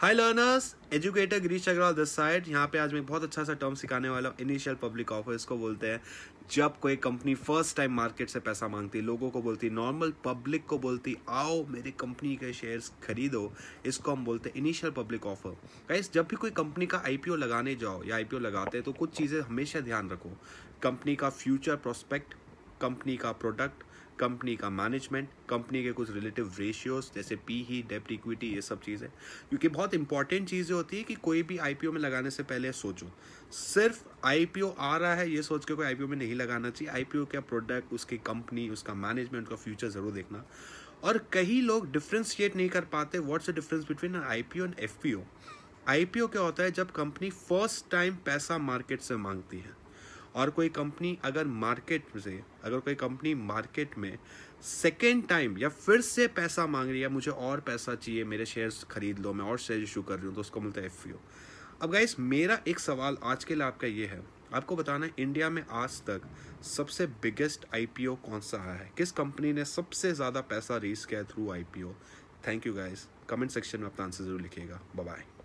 hi learners educator Girish Agrawal this side यहाँ पे आज मैं बहुत अच्छा सा टर्म सिखाने वाला हूँ इनिशियल पब्लिक ऑफर इसको बोलते हैं जब कोई कंपनी फर्स्ट टाइम मार्केट से पैसा मांगती लोगों को बोलती नॉर्मल पब्लिक को बोलती आओ मेरी कंपनी के शेयर्स खरीदो इसको हम बोलते हैं इनिशियल पब्लिक ऑफर गाइस जब भी कोई कंपनी का आईपीओ लगाने जाओ या आईपीओ लगाते हैं तो कुछ चीज़ें हमेशा ध्यान रखो कंपनी का फ्यूचर प्रोस्पेक्ट कंपनी का प्रोडक्ट कंपनी का मैनेजमेंट कंपनी के कुछ रिलेटिव रेशियोज जैसे पी ही डेप्ट इक्विटी ये सब चीज़ें क्योंकि बहुत इंपॉर्टेंट चीज़ें होती है कि कोई भी आई में लगाने से पहले सोचो सिर्फ आई आ रहा है ये सोच के कोई आई में नहीं लगाना चाहिए आईपीओ का प्रोडक्ट उसकी कंपनी उसका मैनेजमेंट उसका फ्यूचर ज़रूर देखना और कई लोग डिफ्रेंशिएट नहीं कर पाते what's the difference between I P O and F P O I P O क्या होता है जब कंपनी फर्स्ट टाइम पैसा मार्केट से मांगती है और कोई कंपनी अगर मार्केट से अगर कोई कंपनी मार्केट में सेकेंड टाइम या फिर से पैसा मांग रही है मुझे और पैसा चाहिए मेरे शेयर्स खरीद लो मैं और शेयर इशू कर रही हूँ तो उसको मिलता है एफ अब गाइस मेरा एक सवाल आज के लिए आपका ये है आपको बताना है इंडिया में आज तक सबसे बिगेस्ट आई कौन सा आया है किस कंपनी ने सबसे ज़्यादा पैसा रेस किया through I thank you guys comment section में अपना आंसर जरूर लिखिएगा बाय